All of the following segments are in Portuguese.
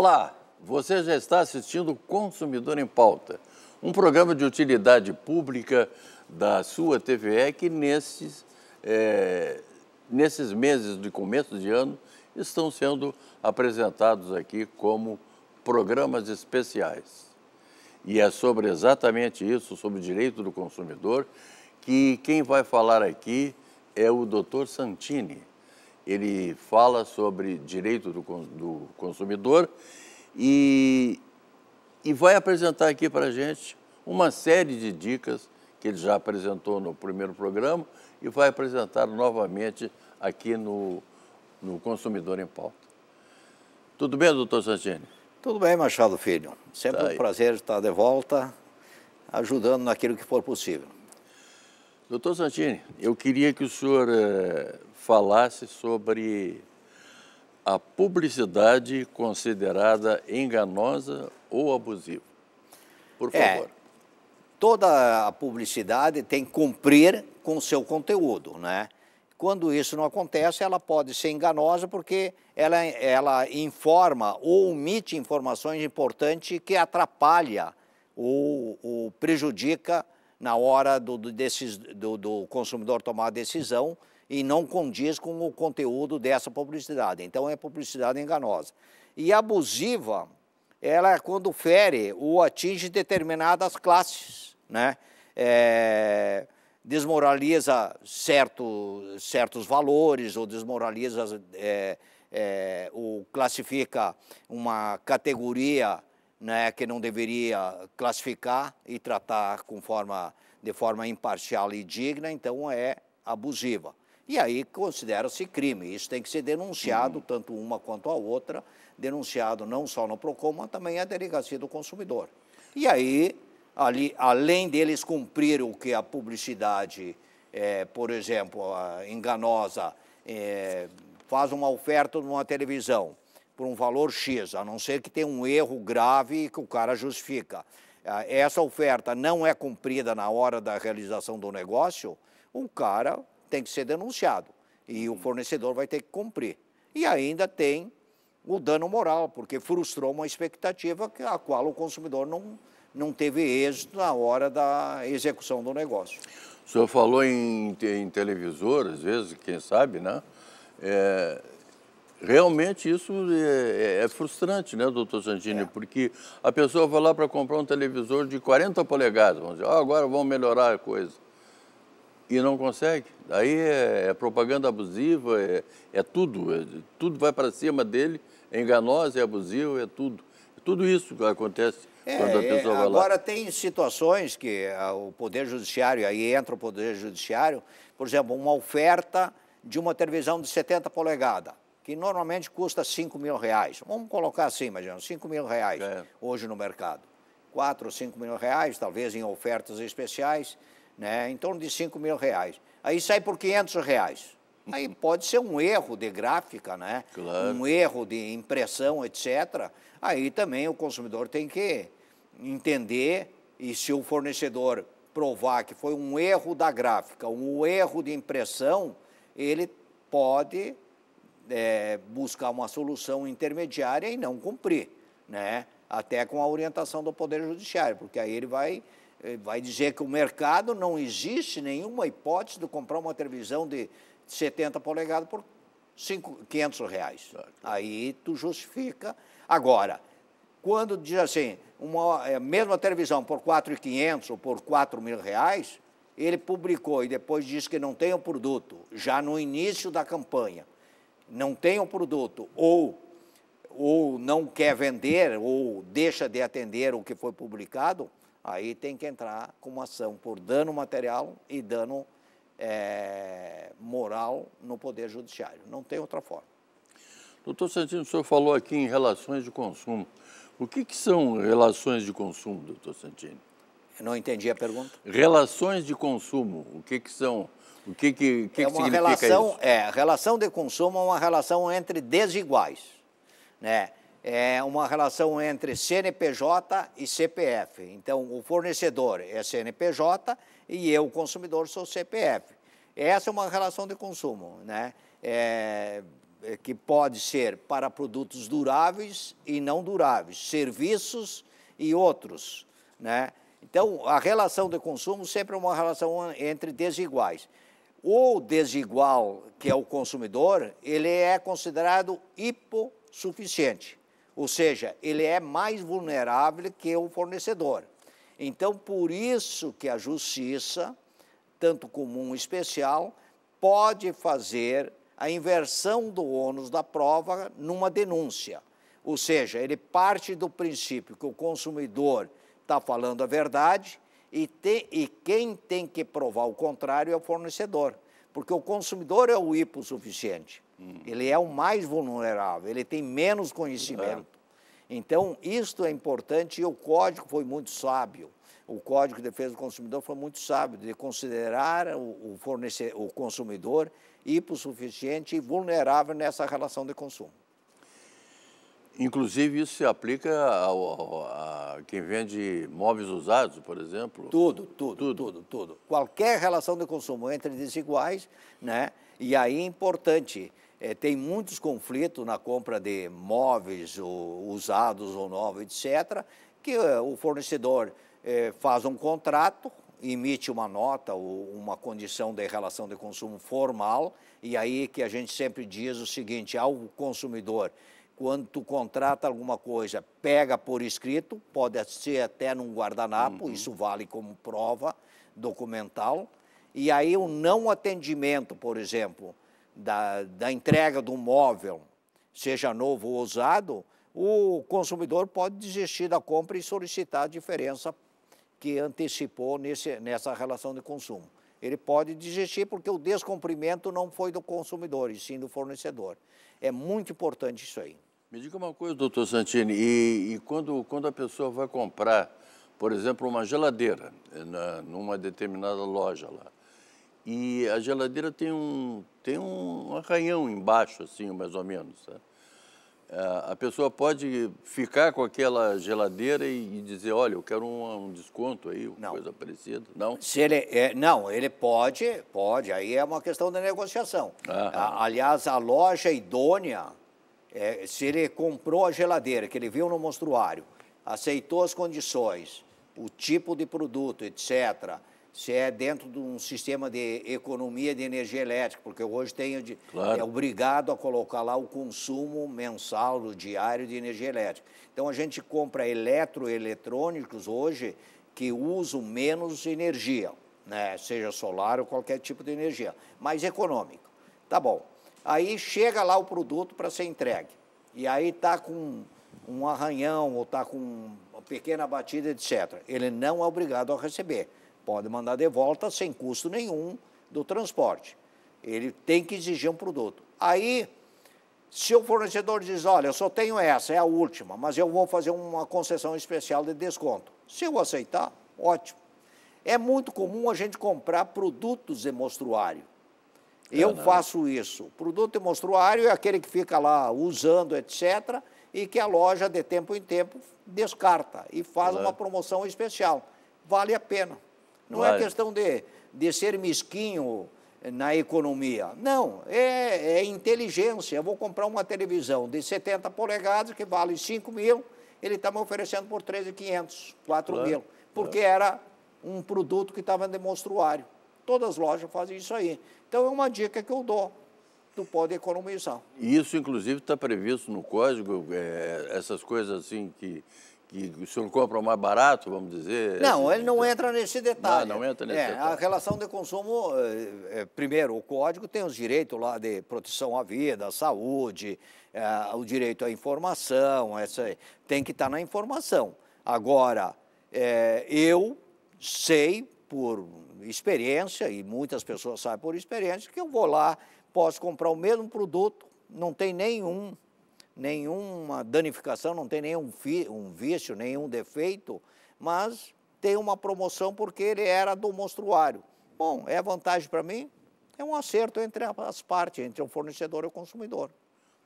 Olá, você já está assistindo Consumidor em Pauta, um programa de utilidade pública da sua TVE que nesses, é, nesses meses de começo de ano estão sendo apresentados aqui como programas especiais. E é sobre exatamente isso, sobre o direito do consumidor, que quem vai falar aqui é o Dr. Santini ele fala sobre direito do, do consumidor e, e vai apresentar aqui para a gente uma série de dicas que ele já apresentou no primeiro programa e vai apresentar novamente aqui no, no Consumidor em Pauta. Tudo bem, doutor Santini? Tudo bem, Machado Filho. Sempre tá um prazer estar de volta, ajudando naquilo que for possível. Doutor Santini, eu queria que o senhor eh, falasse sobre a publicidade considerada enganosa ou abusiva. Por é, favor. É, toda a publicidade tem que cumprir com o seu conteúdo, né? Quando isso não acontece, ela pode ser enganosa porque ela, ela informa ou omite informações importantes que atrapalha ou, ou prejudica na hora do, do, desses, do, do consumidor tomar a decisão e não condiz com o conteúdo dessa publicidade. Então, é publicidade enganosa. E abusiva, ela é quando fere ou atinge determinadas classes, né? É, desmoraliza certo, certos valores ou desmoraliza é, é, ou classifica uma categoria né, que não deveria classificar e tratar com forma, de forma imparcial e digna, então é abusiva. E aí considera-se crime. Isso tem que ser denunciado, uhum. tanto uma quanto a outra, denunciado não só no PROCON, mas também à Delegacia do Consumidor. E aí, ali, além deles cumprir o que a publicidade, é, por exemplo, enganosa, é, faz uma oferta numa televisão por um valor X, a não ser que tenha um erro grave que o cara justifica. Ah, essa oferta não é cumprida na hora da realização do negócio, o cara tem que ser denunciado e o uhum. fornecedor vai ter que cumprir. E ainda tem o dano moral, porque frustrou uma expectativa a qual o consumidor não, não teve êxito na hora da execução do negócio. O senhor falou em, em televisor, às vezes, quem sabe, né? É Realmente isso é, é, é, frustrante, né, doutor Santini? É. Porque a pessoa vai lá para comprar um televisor de 40 polegadas, vamos dizer, ah, agora vamos melhorar a coisa. E não consegue. Aí é, é propaganda abusiva, é, é tudo, é, tudo vai para cima dele, é enganosa, é abusiva, é tudo. Tudo isso que acontece quando a pessoa vai lá. Agora tem situações que a, ah, o Poder Judiciário, aí entra o Poder Judiciário, por exemplo, uma oferta de uma televisão de 70 polegadas que normalmente custa 5 mil reais. Vamos colocar assim, imagina, 5 mil reais é. hoje no mercado. 4 ou 5 mil reais, talvez em ofertas especiais, né? em torno de 5 mil reais. Aí sai por 500 reais. Aí uhum. pode ser um erro de gráfica, né? Claro. um erro de impressão, etc. Aí também o consumidor tem que entender e se o fornecedor provar que foi um erro da gráfica, um erro de impressão, ele pode é, buscar uma solução intermediária e não cumprir, né? até com a orientação do Poder Judiciário, porque aí ele vai, eh, vai dizer que o mercado não existe nenhuma hipótese de comprar uma televisão de 70 polegadas por 500 reais. Aí tu justifica. Agora, quando diz assim, uma é, mesma televisão por 4.500 ou por 4 mil reais, ele publicou e depois diz que não tem o produto, já no início da campanha não tem o produto ou, ou não quer vender ou deixa de atender o que foi publicado, aí tem que entrar com uma ação por dano material e dano é, moral no Poder Judiciário. Não tem outra forma. Doutor Santino, o senhor falou aqui em relações de consumo. O que, que são relações de consumo, doutor Santino? Eu não entendi a pergunta. Relações de consumo, o que, que são? O que, que, que, é que significa relação, isso? É, relação de consumo é uma relação entre desiguais. Né? É uma relação entre CNPJ e CPF. Então, o fornecedor é CNPJ e eu, consumidor, sou CPF. Essa é uma relação de consumo, né? É, é, que pode ser para produtos duráveis e não duráveis, serviços e outros, né? Então, a relação de consumo sempre é uma relação entre desiguais. O desigual, que é o consumidor, ele é considerado hipossuficiente, ou seja, ele é mais vulnerável que o fornecedor. Então, por isso que a justiça, tanto comum especial, pode fazer a inversão do ônus da prova numa denúncia. Ou seja, ele parte do princípio que o consumidor está falando a verdade e, te, e quem tem que provar o contrário é o fornecedor, porque o consumidor é o hipossuficiente. Hum. Ele é o mais vulnerável, ele tem menos conhecimento. É. Então, isto é importante e o código foi muito sábio o Código de Defesa do Consumidor foi muito sábio de considerar o, o, o consumidor hipossuficiente e vulnerável nessa relação de consumo. Inclusive, isso se aplica ao, a quem vende móveis usados, por exemplo? Tudo, tudo, tudo, tudo, tudo. Qualquer relação de consumo entre desiguais, né? E aí é importante, é, tem muitos conflitos na compra de móveis ou, usados ou novos, etc., que é, o fornecedor é, faz um contrato, emite uma nota ou uma condição de relação de consumo formal, e aí que a gente sempre diz o seguinte ao consumidor, quando tu contrata alguma coisa, pega por escrito, pode ser até num guardanapo, uhum. isso vale como prova documental. E aí o não atendimento, por exemplo, da, da entrega do móvel, seja novo ou usado, o consumidor pode desistir da compra e solicitar a diferença que antecipou nesse, nessa relação de consumo. Ele pode desistir porque o descumprimento não foi do consumidor, e sim do fornecedor. É muito importante isso aí. Me diga uma coisa, doutor Santini, e, e quando, quando a pessoa vai comprar, por exemplo, uma geladeira eh, na, numa determinada loja lá, e a geladeira tem um, tem um arranhão embaixo, assim, mais ou menos. Né? Eh, a pessoa pode ficar com aquela geladeira e, e dizer, olha, eu quero um, um desconto aí, não. coisa parecida, não? Se ele, é, não, ele pode, pode, aí é uma questão da negociação. Ah, a, aliás, a loja idônea é, se ele comprou a geladeira que ele viu no monstruário, aceitou as condições, o tipo de produto, etc., se é dentro de um sistema de economia de energia elétrica, porque hoje tenho de, claro. é obrigado a colocar lá o consumo mensal, o diário de energia elétrica. Então a gente compra eletroeletrônicos hoje que usam menos energia, né? seja solar ou qualquer tipo de energia, mais econômico. Tá bom. Aí chega lá o produto para ser entregue. E aí está com um arranhão ou está com uma pequena batida, etc. Ele não é obrigado a receber. Pode mandar de volta sem custo nenhum do transporte. Ele tem que exigir um produto. Aí, se o fornecedor diz, olha, eu só tenho essa, é a última, mas eu vou fazer uma concessão especial de desconto. Se eu aceitar, ótimo. É muito comum a gente comprar produtos de mostruário. Eu faço isso. O produto mostruário é aquele que fica lá usando, etc., e que a loja, de tempo em tempo, descarta e faz claro. uma promoção especial. Vale a pena. Não é questão de, de ser mesquinho na economia. Não, é, é inteligência. Eu vou comprar uma televisão de 70 polegadas, que vale 5 mil, ele está me oferecendo por 3.500, 4 claro. mil, porque claro. era um produto que estava de mostruário. Todas as lojas fazem isso aí. Então, é uma dica que eu dou. Tu pode economizar. Isso, inclusive, está previsto no código, é, essas coisas assim que, que o senhor compra mais barato, vamos dizer? É não, assim, ele não entra nesse detalhe. Não, não entra nesse é, detalhe. A relação de consumo, é, é, primeiro, o código tem os direitos lá de proteção à vida, à saúde, é, o direito à informação, essa, tem que estar tá na informação. Agora, é, eu sei por experiência, e muitas pessoas sabem por experiência, que eu vou lá, posso comprar o mesmo produto, não tem nenhum, nenhuma danificação, não tem nenhum um vício, nenhum defeito, mas tem uma promoção porque ele era do monstruário. Bom, é vantagem para mim? É um acerto entre as partes, entre o fornecedor e o consumidor.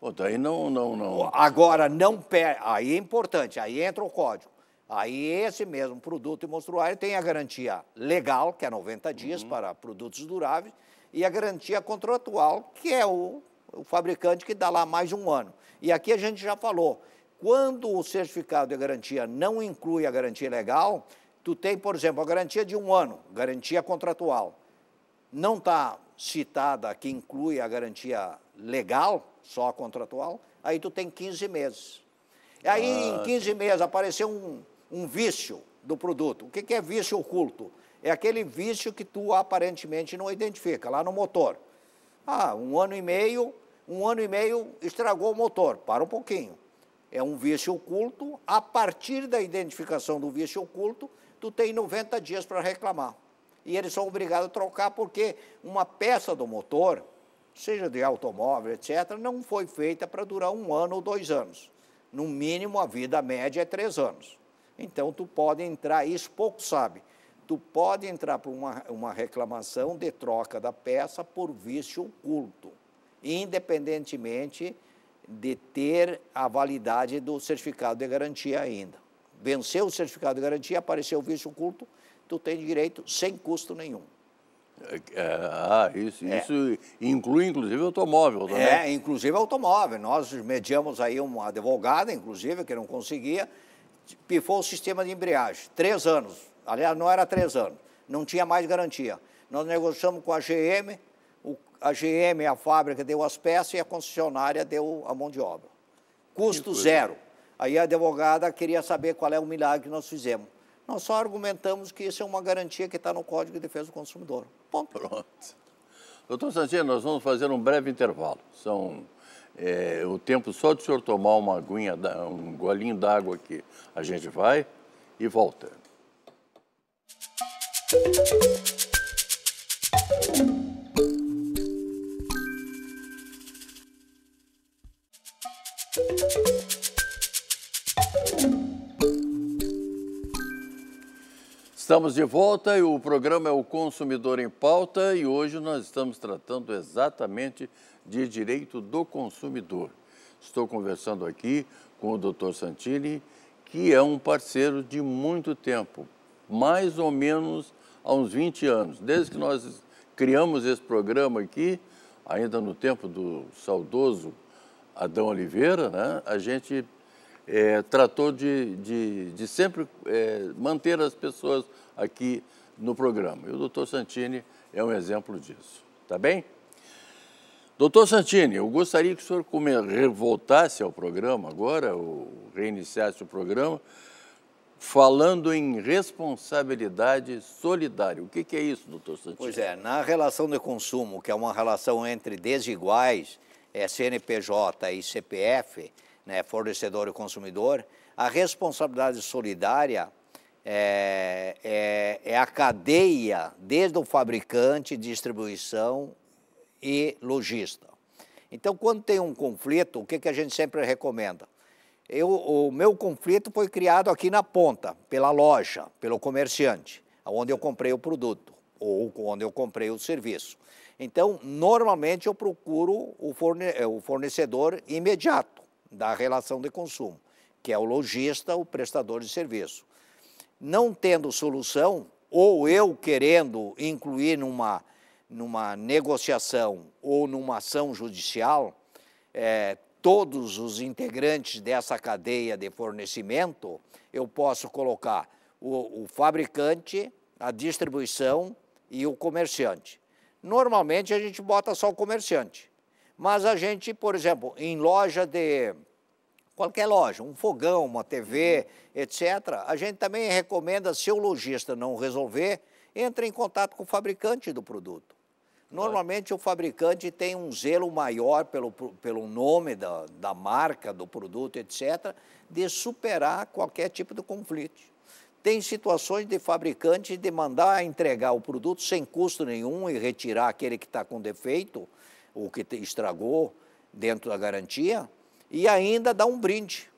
Pô, daí não, não, não. Agora, não perde. Aí é importante, aí entra o código. Aí esse mesmo produto e monstruário tem a garantia legal, que é 90 dias uhum. para produtos duráveis, e a garantia contratual, que é o, o fabricante que dá lá mais de um ano. E aqui a gente já falou, quando o certificado de garantia não inclui a garantia legal, tu tem, por exemplo, a garantia de um ano, garantia contratual. Não está citada que inclui a garantia legal, só a contratual, aí tu tem 15 meses. Aí, ah, em 15 tá. meses, apareceu um, um vício do produto. O que, é vício oculto? É aquele vício que tu aparentemente não identifica, lá no motor. Ah, um ano e meio, um ano e meio estragou o motor, para um pouquinho. É um vício oculto, a partir da identificação do vício oculto, tu tem 90 dias para reclamar. E eles são obrigados a trocar porque uma peça do motor, seja de automóvel, etc., não foi feita para durar um ano ou dois anos. No mínimo, a vida média é três anos. Então, tu pode entrar, isso pouco sabe, tu pode entrar por uma, uma reclamação de troca da peça por vício oculto, independentemente de ter a validade do certificado de garantia ainda. Venceu o certificado de garantia, apareceu o vício oculto, tu tem direito sem custo nenhum. É, ah, isso, é. isso inclui inclusive automóvel também. Né? É, inclusive automóvel. Nós mediamos aí uma advogada, inclusive, que não conseguia, pifou o sistema de embreagem. Três anos. Aliás, não era três anos. Não tinha mais garantia. Nós negociamos com a GM, o, a GM, a fábrica, deu as peças e a concessionária deu a mão de obra. Custo zero. Aí a advogada queria saber qual é o milagre que nós fizemos. Nós só argumentamos que isso é uma garantia que está no Código de Defesa do Consumidor. Ponto. Pronto. Doutor Santino, nós vamos fazer um breve intervalo. São é, é, o tempo só do senhor tomar uma aguinha, um golinho d'água aqui. A gente vai e volta. Estamos de volta e o programa é o Consumidor em Pauta e hoje nós estamos tratando exatamente de direito do consumidor. Estou conversando aqui com o Dr. Santini, que é um parceiro de muito tempo, mais ou menos há uns 20 anos. Desde que nós criamos esse programa aqui, ainda no tempo do saudoso Adão Oliveira, né, a gente é, tratou de, de, de sempre é, manter as pessoas aqui no programa. E o doutor Santini é um exemplo disso, tá bem? Doutor Santini, eu gostaria que o senhor voltasse ao programa agora, ou reiniciasse o programa, falando em responsabilidade solidária. O que, que é isso, doutor Santini? Pois é, na relação de consumo, que é uma relação entre desiguais, é, CNPJ e CPF, né, fornecedor e consumidor, a responsabilidade solidária é, é, é a cadeia, desde o fabricante, distribuição e lojista. Então, quando tem um conflito, o que, que a gente sempre recomenda? Eu, o meu conflito foi criado aqui na ponta, pela loja, pelo comerciante, onde eu comprei o produto ou onde eu comprei o serviço. Então, normalmente eu procuro o, forne é, o fornecedor imediato da relação de consumo, que é o lojista, o prestador de serviço não tendo solução, ou eu querendo incluir numa, numa negociação ou numa ação judicial, é, todos os integrantes dessa cadeia de fornecimento, eu posso colocar o, o fabricante, a distribuição e o comerciante. Normalmente a gente bota só o comerciante, mas a gente, por exemplo, em loja de qualquer loja, um fogão, uma TV, uhum. etc. A gente também recomenda, se o lojista não resolver, entre em contato com o fabricante do produto. Normalmente o fabricante tem um zelo maior pelo, pelo nome da, da marca, do produto, etc., de superar qualquer tipo de conflito tem situações de fabricante de mandar entregar o produto sem custo nenhum e retirar aquele que está com defeito, ou que estragou dentro da garantia, e ainda dá um brinde.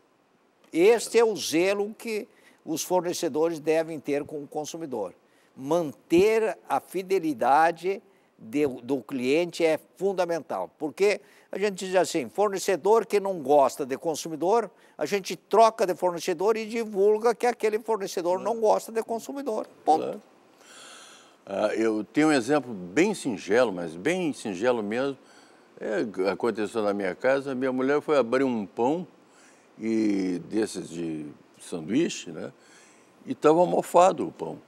Este é o zelo que os fornecedores devem ter com o consumidor. Manter a fidelidade de, do cliente é fundamental, porque a gente diz assim: fornecedor que não gosta de consumidor, a gente troca de fornecedor e divulga que aquele fornecedor não gosta de consumidor. Ponto. É. Ah, eu tenho um exemplo bem singelo, mas bem singelo mesmo, é, aconteceu na minha casa, minha mulher foi abrir um pão e desses de sanduíche, né? E estava mofado o pão.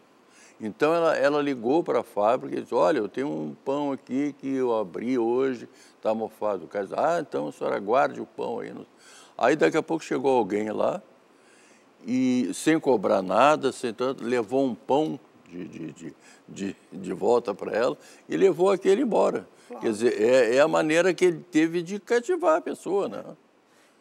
Então ela, ela ligou para a fábrica e disse, olha, eu tenho um pão aqui que eu abri hoje, está mofado. O cara disse, ah, então a senhora guarde o pão aí. Aí daqui a pouco chegou alguém lá e sem cobrar nada, sem tanto, levou um pão de, de, de, de, de volta para ela e levou aquele embora. Claro. Quer dizer, é, é, a maneira que ele teve de cativar a pessoa, né?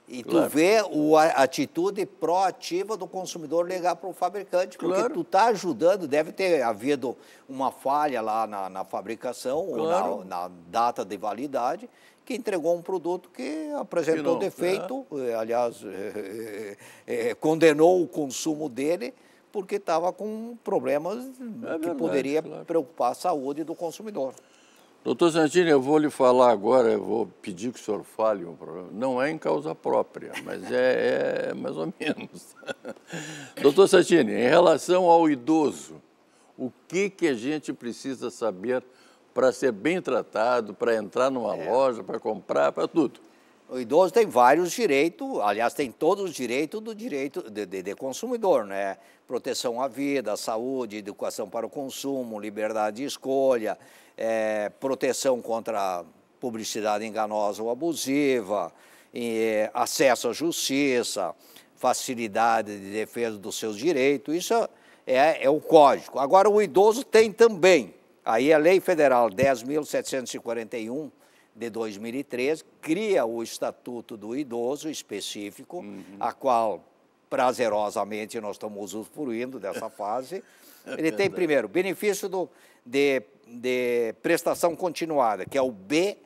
E claro. tu vê o, a atitude proativa do consumidor ligar para o fabricante, porque claro. tu está ajudando, deve ter havido uma falha lá na, na fabricação ou na, na data de validade, que entregou um produto que apresentou não, defeito, é. Eh, aliás, é, é, condenou o consumo dele, porque estava com problemas é que verdade, poderia claro. preocupar a saúde do consumidor. Doutor Santini, eu vou lhe falar agora, eu vou pedir que o senhor fale um problema. Não é em causa própria, mas é, é mais ou menos. Doutor Santini, em relação ao idoso, o que, que a gente precisa saber para ser bem tratado, para entrar numa é. loja, para comprar, para tudo? O idoso tem vários direitos, aliás, tem todos os direitos do direito de, de, de, consumidor, né? Proteção à vida, à saúde, educação para o consumo, liberdade de escolha, é, proteção contra publicidade enganosa ou abusiva, e, é, acesso à justiça, facilidade de defesa dos seus direitos, isso é, é, é o código. Agora, o idoso tem também. Aí a Lei Federal 10.741 de 2013 cria o Estatuto do Idoso específico, uhum. a qual prazerosamente nós estamos usufruindo dessa fase. Ele tem, primeiro, benefício do, de de prestação continuada, que é o B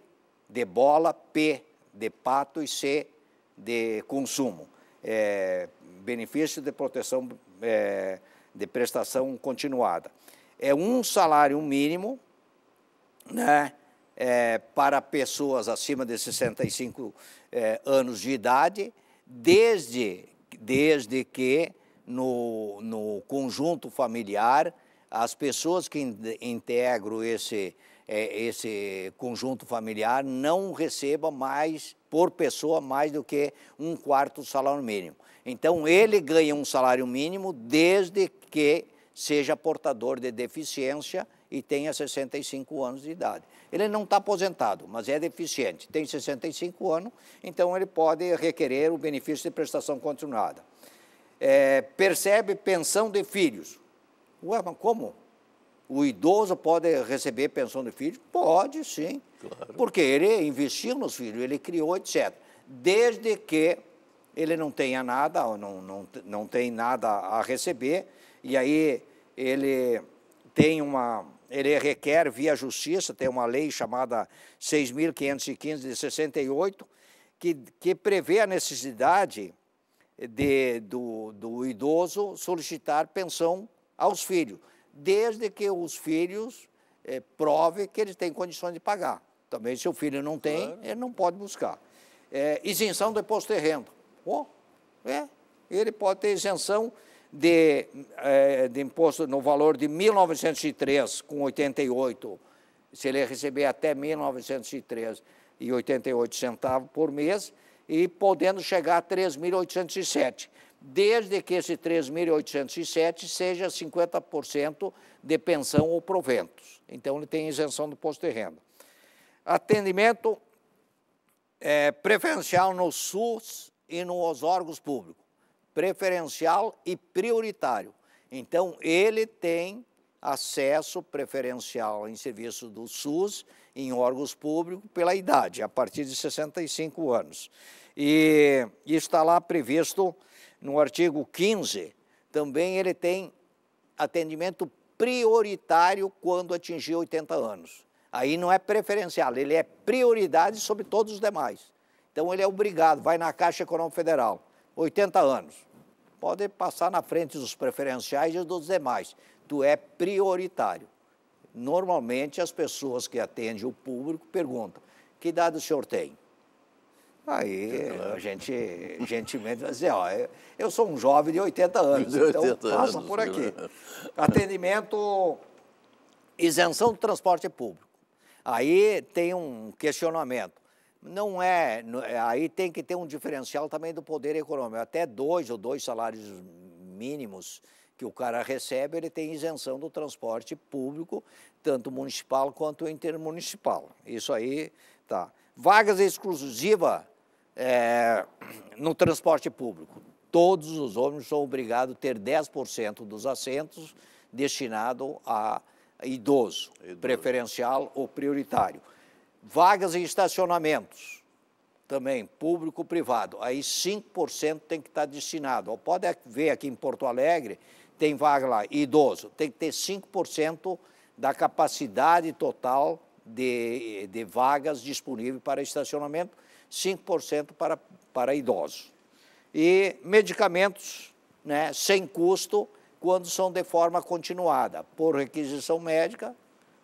de bola, P de pato e C de consumo. É, benefício de proteção é, de prestação continuada. É um salário mínimo né, é, para pessoas acima de 65 é, anos de idade, desde, desde que no, no conjunto familiar as pessoas que integram esse, é, esse conjunto familiar não recebam mais por pessoa mais do que um quarto do salário mínimo. Então ele ganha um salário mínimo desde que seja portador de deficiência e tenha 65 anos de idade. Ele não está aposentado, mas é deficiente, tem 65 anos, então ele pode requerer o benefício de prestação continuada. É, percebe pensão de filhos, Ué, mas como? O idoso pode receber pensão de filho? Pode, sim. Claro. Porque ele investiu nos filhos, ele criou, etc. Desde que ele não tenha nada, não, não, não tem nada a receber, e aí ele tem uma. Ele requer via justiça, tem uma lei chamada 6.515 de 68, que, que prevê a necessidade de, do, do idoso solicitar pensão aos filhos, desde que os filhos é, provem que eles têm condições de pagar. Também, se o filho não tem, claro. ele não pode buscar. É, isenção do imposto de renda. é, ele pode ter isenção de, é, de imposto no valor de 1903 com 88, se ele receber até 1903 e 88 centavos por mês, e podendo chegar a 3.807 desde que esse 3.807 seja 50% de pensão ou proventos. Então, ele tem isenção do imposto de renda. Atendimento é, preferencial no SUS e nos órgãos públicos. Preferencial e prioritário. Então, ele tem acesso preferencial em serviço do SUS, em órgãos públicos, pela idade, a partir de 65 anos. e está lá previsto no artigo 15, também ele tem atendimento prioritário quando atingir 80 anos. Aí não é preferencial, ele é prioridade sobre todos os demais. Então ele é obrigado, vai na Caixa Econômica Federal, 80 anos. Pode passar na frente dos preferenciais e dos demais. Tu é prioritário. Normalmente as pessoas que atendem o público perguntam: que idade o senhor tem? Aí a gente gentilmente vai dizer, assim, ó, eu sou um jovem de 80 anos, de 80 então passa anos, por aqui. Atendimento, isenção do transporte público. Aí tem um questionamento. É, não é, aí tem que ter um diferencial também do poder econômico. Até dois ou dois salários mínimos que o cara recebe, ele tem isenção do transporte público, tanto municipal quanto intermunicipal. Isso aí tá. Vagas exclusiva é, no transporte público. Todos os ônibus são obrigados a ter 10% dos assentos destinados a idoso, idoso, preferencial ou prioritário. Vagas em estacionamentos, também público privado, aí 5% tem que estar destinado. Pode ver aqui em Porto Alegre, tem vaga lá, idoso, tem que ter 5% da capacidade total de, de vagas disponíveis para estacionamento, 5% para, para idosos. E medicamentos né, sem custo quando são de forma continuada, por requisição médica,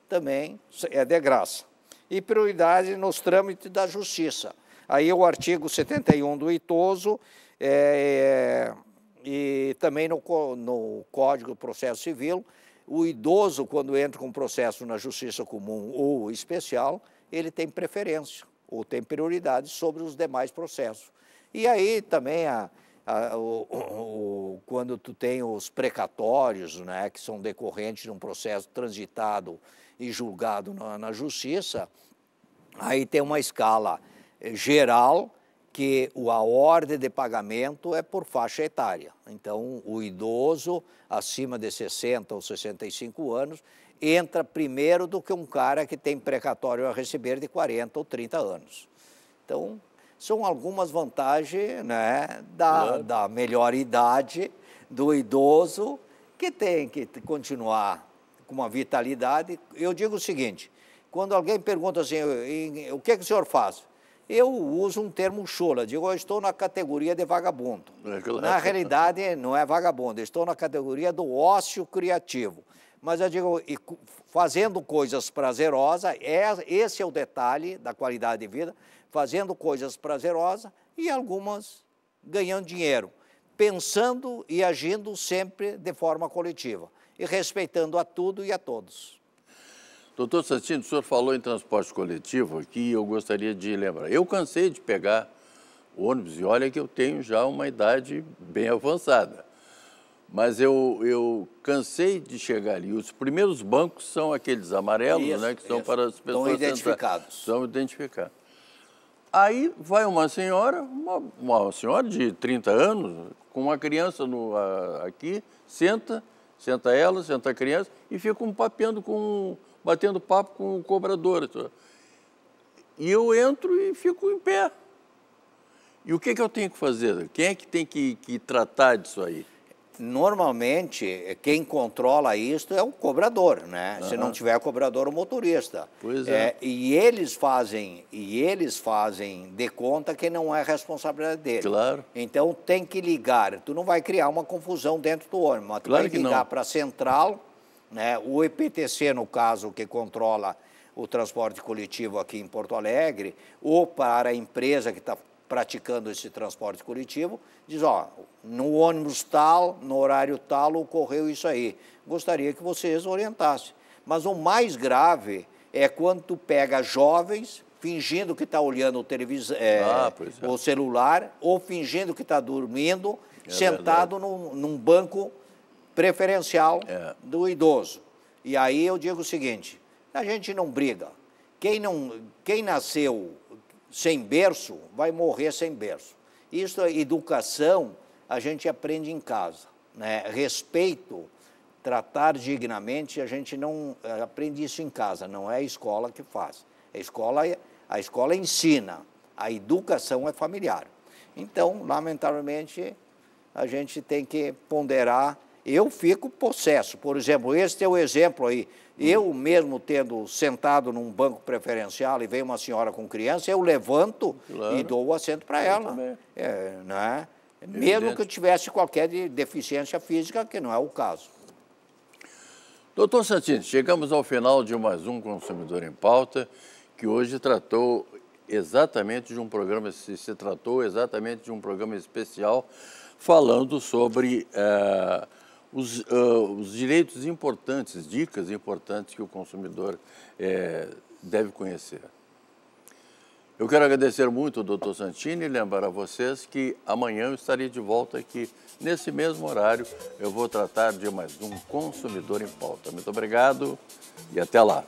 também é de graça. E prioridade nos trâmites da justiça. Aí o artigo 71 do ITOSO é, é, e também no, no Código do Processo Civil, o idoso, quando entra com processo na justiça comum ou especial, ele tem preferência ou tem prioridade sobre os demais processos. E aí também a, a, o, o, quando tu tem os precatórios, né, que são decorrentes de um processo transitado e julgado na, na justiça, aí tem uma escala eh, geral que a ordem de pagamento é por faixa etária. Então, o idoso acima de 60 ou 65 anos, entra primeiro do que um cara que tem precatório a receber de 40 ou 30 anos. Então, são algumas vantagens né, da, claro. da melhor idade do idoso que tem que continuar com uma vitalidade. Eu digo o seguinte, quando alguém pergunta assim, o que, é que o senhor faz? Eu uso um termo chula, digo, eu estou na categoria de vagabundo. É claro. Na realidade, não é vagabundo, estou na categoria do ócio criativo. Mas eu digo, fazendo coisas prazerosas, é, esse é o detalhe da qualidade de vida, fazendo coisas prazerosas e algumas ganhando dinheiro, pensando e agindo sempre de forma coletiva e respeitando a tudo e a todos. Doutor Santino, o senhor falou em transporte coletivo aqui eu gostaria de lembrar. Eu cansei de pegar ônibus e olha que eu tenho já uma idade bem avançada mas eu, eu cansei de chegar ali. Os primeiros bancos são aqueles amarelos, isso, né, que são para as pessoas Estão identificados. são identificados. Aí vai uma senhora, uma, uma, senhora de 30 anos, com uma criança no, a, aqui, senta, senta ela, senta a criança e fica um papeando com, batendo papo com o cobrador. Assim, e eu entro e fico em pé. E o que, que eu tenho que fazer? Quem é que tem que, que tratar disso aí? normalmente eh, quem controla isso é o cobrador, né? Uhum. Se não tiver cobrador, o motorista. Pois é. é. E eles fazem e eles fazem de conta que não é responsabilidade dele. Claro. Então tem que ligar. Tu não vai criar uma confusão dentro do ônibus, mas tu claro tem que ligar para a central, né? O EPTC no caso que controla o transporte coletivo aqui em Porto Alegre, ou para a empresa que está praticando esse transporte coletivo, diz, ó, no ônibus tal, no horário tal, ocorreu isso aí. Gostaria que vocês orientassem. Mas o mais grave é quando tu pega jovens fingindo que está olhando o, televis... É, ah, é, o celular ou fingindo que está dormindo, é sentado num, num, banco preferencial é. do idoso. E aí eu digo o seguinte, a gente não briga. Quem, não, quem nasceu sem berço vai morrer sem berço. Isso, é educação, a gente aprende em casa. Né? Respeito, tratar dignamente, a gente não eh, aprende isso em casa, não é a escola que faz. A escola, é, a escola ensina, a educação é familiar. Então, lamentavelmente, a gente tem que ponderar eu fico possesso. Por exemplo, este é o exemplo aí. Hum. Eu mesmo tendo sentado num banco preferencial e vem uma senhora com criança, eu levanto claro. e dou o assento para ela. É, né? Mesmo que eu tivesse qualquer deficiência física, que não é o caso. Doutor Santini, chegamos ao final de mais um Consumidor em Pauta, que hoje tratou exatamente de um programa, se, se tratou exatamente de um programa especial falando sobre. Uh, os, uh, os direitos importantes, dicas importantes que o consumidor eh, deve conhecer. Eu quero agradecer muito, doutor Santini, e lembrar a vocês que amanhã eu estarei de volta aqui, nesse mesmo horário, eu vou tratar de mais um Consumidor em Pauta. Muito obrigado e até lá.